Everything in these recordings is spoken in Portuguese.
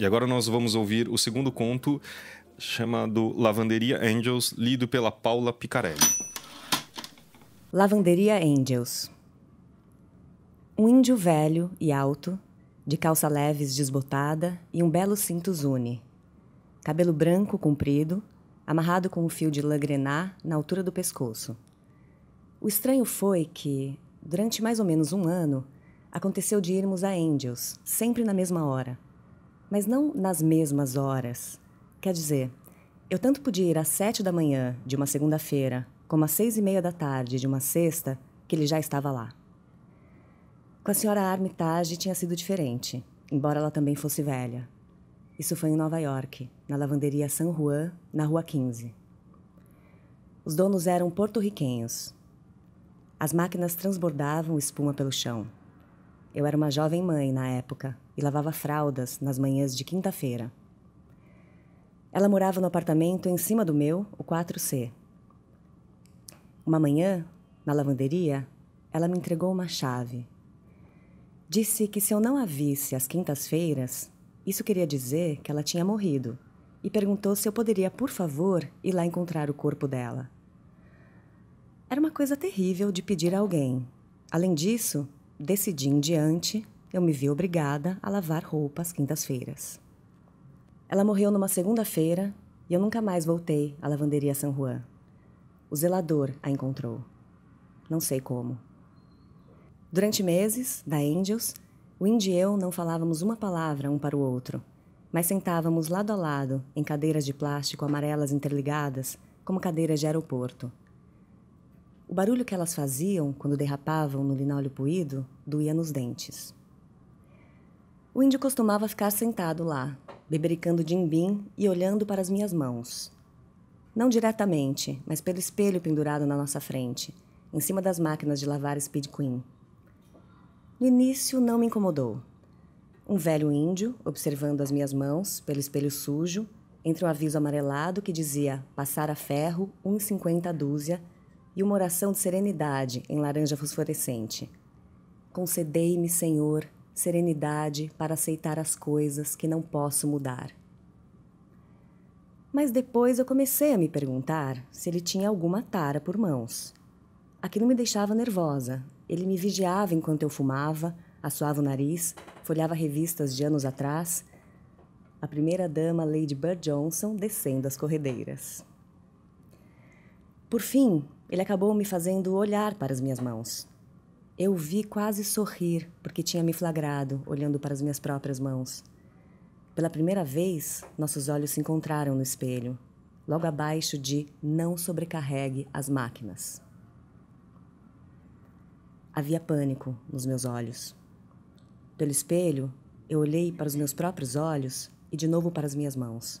E agora nós vamos ouvir o segundo conto, chamado Lavanderia Angels, lido pela Paula Picarelli. Lavanderia Angels. Um índio velho e alto, de calça leves desbotada e um belo cinto zune. Cabelo branco comprido, amarrado com um fio de lã grená na altura do pescoço. O estranho foi que, durante mais ou menos um ano, aconteceu de irmos a Angels, sempre na mesma hora mas não nas mesmas horas. Quer dizer, eu tanto podia ir às sete da manhã de uma segunda-feira, como às seis e meia da tarde de uma sexta, que ele já estava lá. Com a senhora Armitage tinha sido diferente, embora ela também fosse velha. Isso foi em Nova York, na lavanderia San Juan, na Rua 15. Os donos eram porto-riquenhos. As máquinas transbordavam espuma pelo chão. Eu era uma jovem mãe na época e lavava fraldas nas manhãs de quinta-feira. Ela morava no apartamento em cima do meu, o 4C. Uma manhã, na lavanderia, ela me entregou uma chave. Disse que se eu não a visse às quintas-feiras, isso queria dizer que ela tinha morrido, e perguntou se eu poderia, por favor, ir lá encontrar o corpo dela. Era uma coisa terrível de pedir a alguém. Além disso, decidi em diante eu me vi obrigada a lavar roupa às quintas-feiras. Ela morreu numa segunda-feira e eu nunca mais voltei à lavanderia São Juan. O zelador a encontrou. Não sei como. Durante meses, da Angels, o Indy e eu não falávamos uma palavra um para o outro, mas sentávamos lado a lado em cadeiras de plástico amarelas interligadas, como cadeiras de aeroporto. O barulho que elas faziam quando derrapavam no linóleo poído doía nos dentes. O índio costumava ficar sentado lá, bebericando jimbim e olhando para as minhas mãos. Não diretamente, mas pelo espelho pendurado na nossa frente, em cima das máquinas de lavar Speed Queen. No início não me incomodou. Um velho índio observando as minhas mãos pelo espelho sujo, entre um aviso amarelado que dizia passar a ferro 1,50 dúzia e uma oração de serenidade em laranja fosforescente. Concedei-me, Senhor, serenidade para aceitar as coisas que não posso mudar. Mas depois eu comecei a me perguntar se ele tinha alguma tara por mãos. Aquilo me deixava nervosa. Ele me vigiava enquanto eu fumava, assoava o nariz, folhava revistas de anos atrás. A primeira dama Lady Bird Johnson descendo as corredeiras. Por fim, ele acabou me fazendo olhar para as minhas mãos. Eu vi quase sorrir, porque tinha me flagrado, olhando para as minhas próprias mãos. Pela primeira vez, nossos olhos se encontraram no espelho, logo abaixo de Não sobrecarregue as máquinas. Havia pânico nos meus olhos. Pelo espelho, eu olhei para os meus próprios olhos e de novo para as minhas mãos.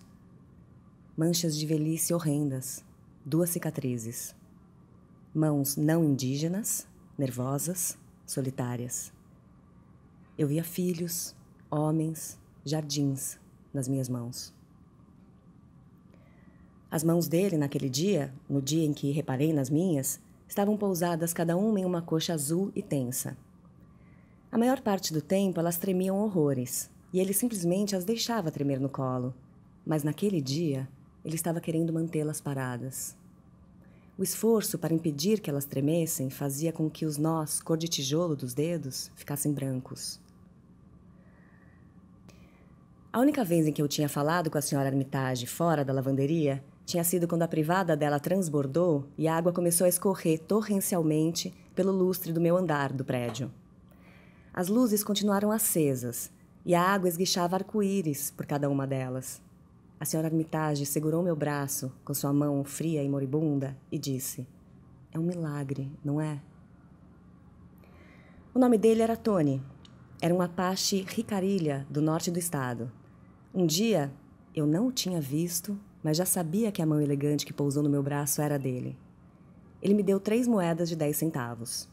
Manchas de velhice horrendas, duas cicatrizes. Mãos não indígenas nervosas, solitárias. Eu via filhos, homens, jardins nas minhas mãos. As mãos dele naquele dia, no dia em que reparei nas minhas, estavam pousadas cada uma em uma coxa azul e tensa. A maior parte do tempo elas tremiam horrores, e ele simplesmente as deixava tremer no colo. Mas naquele dia, ele estava querendo mantê-las paradas. O esforço para impedir que elas tremessem fazia com que os nós, cor de tijolo dos dedos, ficassem brancos. A única vez em que eu tinha falado com a senhora Armitage fora da lavanderia tinha sido quando a privada dela transbordou e a água começou a escorrer torrencialmente pelo lustre do meu andar do prédio. As luzes continuaram acesas e a água esguichava arco-íris por cada uma delas. A senhora Armitage segurou meu braço com sua mão fria e moribunda e disse: É um milagre, não é? O nome dele era Tony. Era um apache ricarilha do norte do estado. Um dia, eu não o tinha visto, mas já sabia que a mão elegante que pousou no meu braço era dele. Ele me deu três moedas de dez centavos.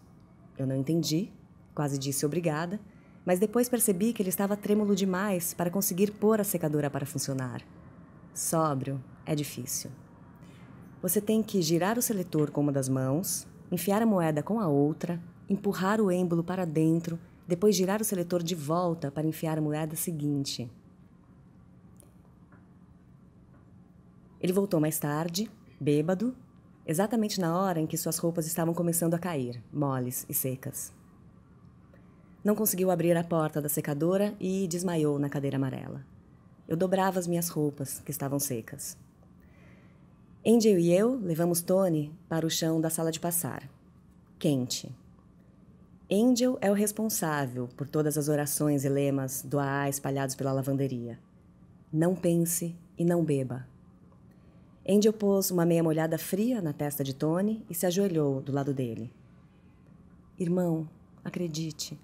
Eu não entendi, quase disse obrigada, mas depois percebi que ele estava trêmulo demais para conseguir pôr a secadora para funcionar. Sóbrio é difícil. Você tem que girar o seletor com uma das mãos, enfiar a moeda com a outra, empurrar o êmbolo para dentro, depois girar o seletor de volta para enfiar a moeda seguinte. Ele voltou mais tarde, bêbado, exatamente na hora em que suas roupas estavam começando a cair, moles e secas. Não conseguiu abrir a porta da secadora e desmaiou na cadeira amarela. Eu dobrava as minhas roupas, que estavam secas. Angel e eu levamos Tony para o chão da sala de passar, quente. Angel é o responsável por todas as orações e lemas do AA espalhados pela lavanderia. Não pense e não beba. Angel pôs uma meia molhada fria na testa de Tony e se ajoelhou do lado dele. Irmão, acredite,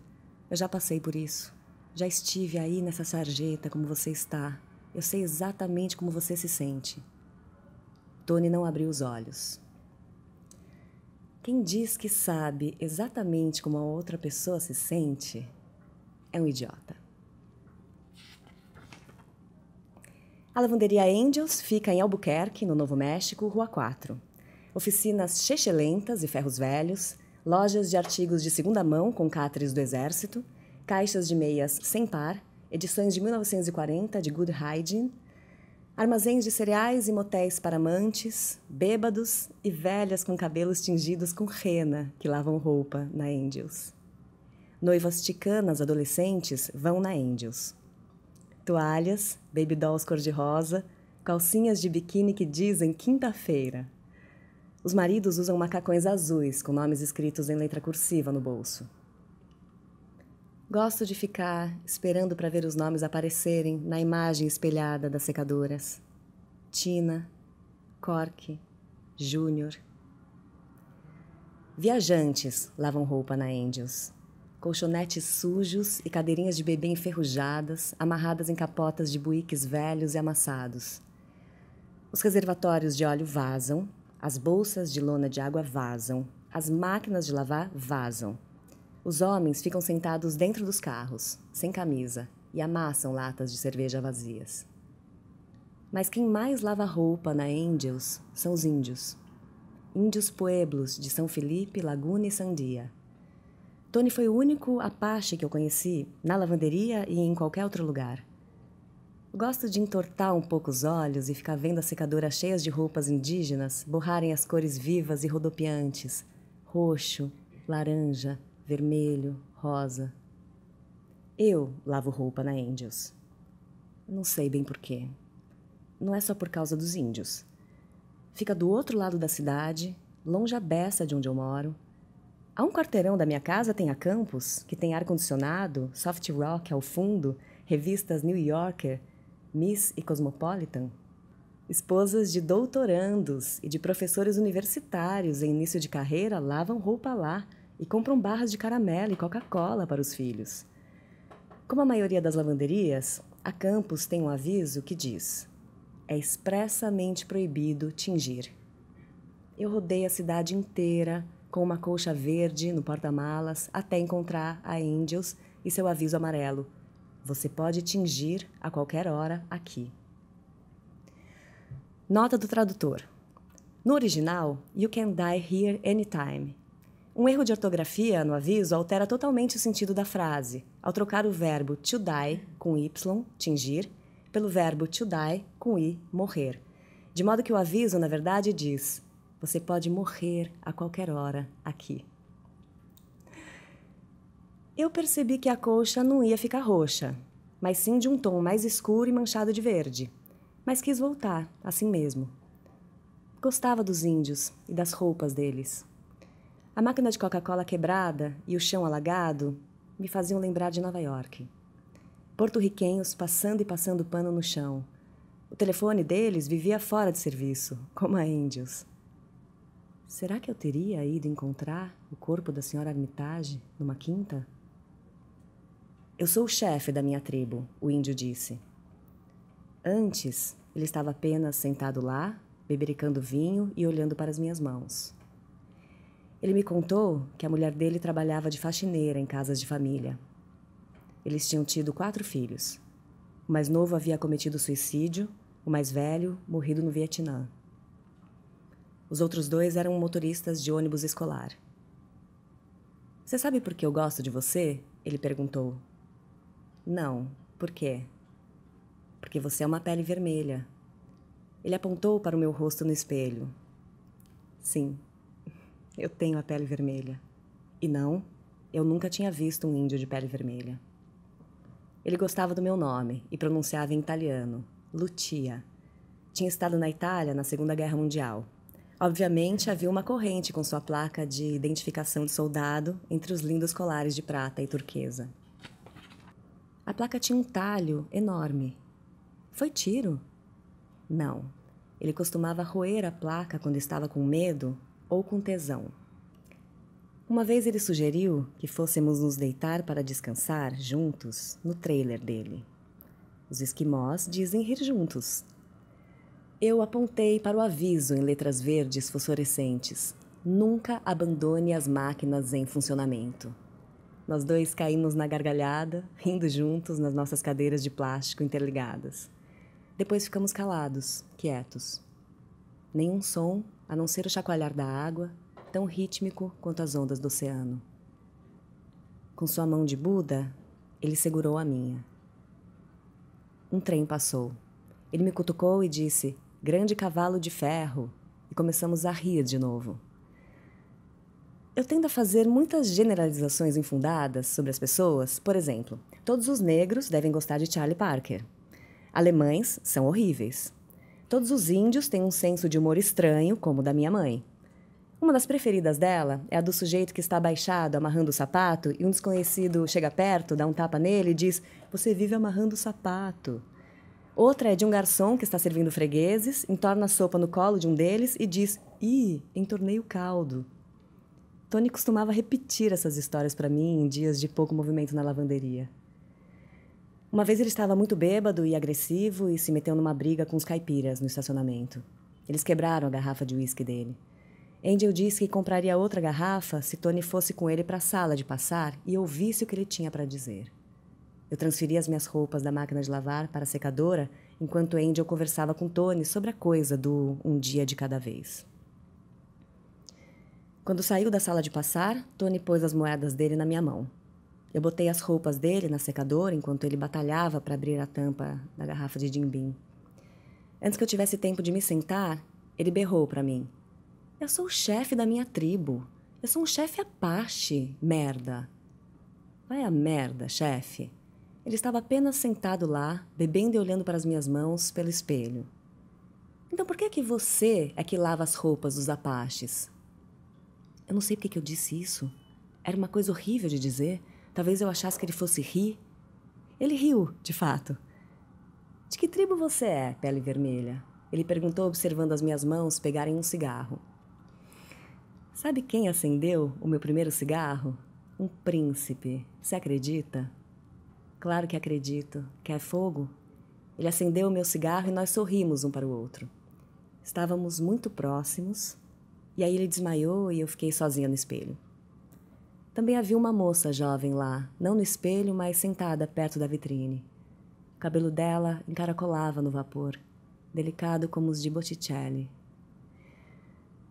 eu já passei por isso. Já estive aí nessa sarjeta como você está. Eu sei exatamente como você se sente. Tony não abriu os olhos. Quem diz que sabe exatamente como a outra pessoa se sente é um idiota. A lavanderia Angels fica em Albuquerque, no Novo México, Rua 4. Oficinas chechelentas e ferros velhos, lojas de artigos de segunda mão com catres do exército, Caixas de Meias Sem Par, edições de 1940 de Good Hygiene, armazéns de cereais e motéis para amantes, bêbados e velhas com cabelos tingidos com rena que lavam roupa na Angels. Noivas ticanas adolescentes vão na Angels. Toalhas, baby dolls cor-de-rosa, calcinhas de biquíni que dizem quinta-feira. Os maridos usam macacões azuis com nomes escritos em letra cursiva no bolso. Gosto de ficar esperando para ver os nomes aparecerem na imagem espelhada das secadoras. Tina, Cork, Júnior. Viajantes lavam roupa na Angels. Colchonetes sujos e cadeirinhas de bebê enferrujadas, amarradas em capotas de buíques velhos e amassados. Os reservatórios de óleo vazam, as bolsas de lona de água vazam, as máquinas de lavar vazam. Os homens ficam sentados dentro dos carros, sem camisa, e amassam latas de cerveja vazias. Mas quem mais lava roupa na Angels são os índios. Índios pueblos de São Felipe, Laguna e Sandia. Tony foi o único apache que eu conheci na lavanderia e em qualquer outro lugar. Gosto de entortar um pouco os olhos e ficar vendo as secadoras cheias de roupas indígenas borrarem as cores vivas e rodopiantes roxo, laranja, vermelho, rosa. Eu lavo roupa na Angels. Não sei bem porquê. Não é só por causa dos índios. Fica do outro lado da cidade, longe a beça de onde eu moro. A um quarteirão da minha casa tem a Campus, que tem ar-condicionado, soft rock ao fundo, revistas New Yorker, Miss e Cosmopolitan. Esposas de doutorandos e de professores universitários em início de carreira lavam roupa lá e compram barras de caramelo e Coca-Cola para os filhos. Como a maioria das lavanderias, a Campos tem um aviso que diz: é expressamente proibido tingir. Eu rodei a cidade inteira com uma colcha verde no porta-malas até encontrar a Angels e seu aviso amarelo: você pode tingir a qualquer hora aqui. Nota do tradutor. No original, you can die here anytime. Um erro de ortografia no aviso altera totalmente o sentido da frase, ao trocar o verbo to die com y, tingir, pelo verbo to die com i, morrer. De modo que o aviso, na verdade, diz: você pode morrer a qualquer hora aqui. Eu percebi que a colcha não ia ficar roxa, mas sim de um tom mais escuro e manchado de verde. Mas quis voltar, assim mesmo. Gostava dos índios e das roupas deles. A máquina de Coca-Cola quebrada e o chão alagado me faziam lembrar de Nova York. Porto-riquenhos passando e passando pano no chão. O telefone deles vivia fora de serviço, como a índios. Será que eu teria ido encontrar o corpo da senhora Armitage numa quinta? Eu sou o chefe da minha tribo, o índio disse. Antes, ele estava apenas sentado lá, bebericando vinho e olhando para as minhas mãos. Ele me contou que a mulher dele trabalhava de faxineira em casas de família. Eles tinham tido quatro filhos. O mais novo havia cometido suicídio, o mais velho, morrido no Vietnã. Os outros dois eram motoristas de ônibus escolar. Você sabe por que eu gosto de você? Ele perguntou. Não, por quê? Porque você é uma pele vermelha. Ele apontou para o meu rosto no espelho. Sim, eu tenho a pele vermelha. E não, eu nunca tinha visto um índio de pele vermelha. Ele gostava do meu nome e pronunciava em italiano, Lucia. Tinha estado na Itália na Segunda Guerra Mundial. Obviamente havia uma corrente com sua placa de identificação de soldado entre os lindos colares de prata e turquesa. A placa tinha um talho enorme. Foi tiro? Não. Ele costumava roer a placa quando estava com medo ou com tesão. Uma vez ele sugeriu que fôssemos nos deitar para descansar juntos no trailer dele. Os esquimós dizem rir juntos. Eu apontei para o aviso em letras verdes fosforescentes: nunca abandone as máquinas em funcionamento. Nós dois caímos na gargalhada, rindo juntos nas nossas cadeiras de plástico interligadas. Depois ficamos calados, quietos. Nenhum som, a não ser o chacoalhar da água, tão rítmico quanto as ondas do oceano. Com sua mão de Buda, ele segurou a minha. Um trem passou. Ele me cutucou e disse: Grande cavalo de ferro! E começamos a rir de novo. Eu tendo a fazer muitas generalizações infundadas sobre as pessoas, por exemplo, todos os negros devem gostar de Charlie Parker. Alemães são horríveis. Todos os índios têm um senso de humor estranho, como o da minha mãe. Uma das preferidas dela é a do sujeito que está abaixado, amarrando o sapato, e um desconhecido chega perto, dá um tapa nele e diz: Você vive amarrando o sapato. Outra é de um garçom que está servindo fregueses, entorna a sopa no colo de um deles e diz: Ih, entornei o caldo. Tony costumava repetir essas histórias para mim em dias de pouco movimento na lavanderia. Uma vez ele estava muito bêbado e agressivo e se meteu numa briga com os caipiras no estacionamento. Eles quebraram a garrafa de uísque dele. Angel disse que compraria outra garrafa se Tony fosse com ele para a sala de passar e ouvisse o que ele tinha para dizer. Eu transferi as minhas roupas da máquina de lavar para a secadora enquanto Angel conversava com Tony sobre a coisa do um dia de cada vez. Quando saiu da sala de passar, Tony pôs as moedas dele na minha mão. Eu botei as roupas dele na secadora enquanto ele batalhava para abrir a tampa da garrafa de Jim Antes que eu tivesse tempo de me sentar, ele berrou para mim: Eu sou o chefe da minha tribo. Eu sou um chefe Apache, merda. Vai a merda, chefe. Ele estava apenas sentado lá, bebendo e olhando para as minhas mãos pelo espelho. Então por que é que você é que lava as roupas dos Apaches? Eu não sei porque que eu disse isso. Era uma coisa horrível de dizer Talvez eu achasse que ele fosse rir. Ele riu, de fato. De que tribo você é, pele vermelha? Ele perguntou, observando as minhas mãos pegarem um cigarro. Sabe quem acendeu o meu primeiro cigarro? Um príncipe. Você acredita? Claro que acredito. Quer fogo? Ele acendeu o meu cigarro e nós sorrimos um para o outro. Estávamos muito próximos, e aí ele desmaiou e eu fiquei sozinha no espelho. Também havia uma moça jovem lá, não no espelho, mas sentada perto da vitrine. O cabelo dela encaracolava no vapor, delicado como os de Botticelli.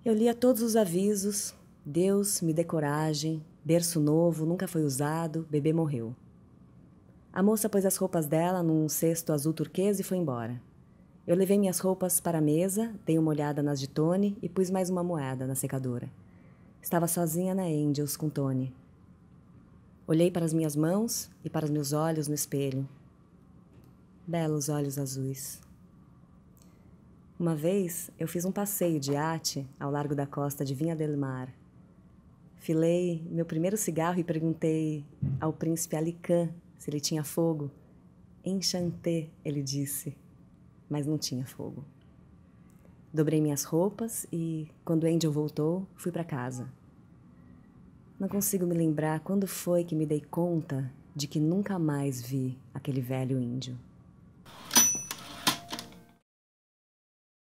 Eu lia todos os avisos: Deus me dê coragem, berço novo, nunca foi usado, bebê morreu. A moça pôs as roupas dela num cesto azul turquesa e foi embora. Eu levei minhas roupas para a mesa, dei uma olhada nas de Tony e pus mais uma moeda na secadora. Estava sozinha na Angels com Tony. Olhei para as minhas mãos e para os meus olhos no espelho. Belos olhos azuis. Uma vez eu fiz um passeio de arte ao largo da costa de Vinha del Mar. Filei meu primeiro cigarro e perguntei ao príncipe Alican se ele tinha fogo. Enchanté, ele disse, mas não tinha fogo. Dobrei minhas roupas e, quando Angel voltou, fui para casa. Não consigo me lembrar quando foi que me dei conta de que nunca mais vi aquele velho índio.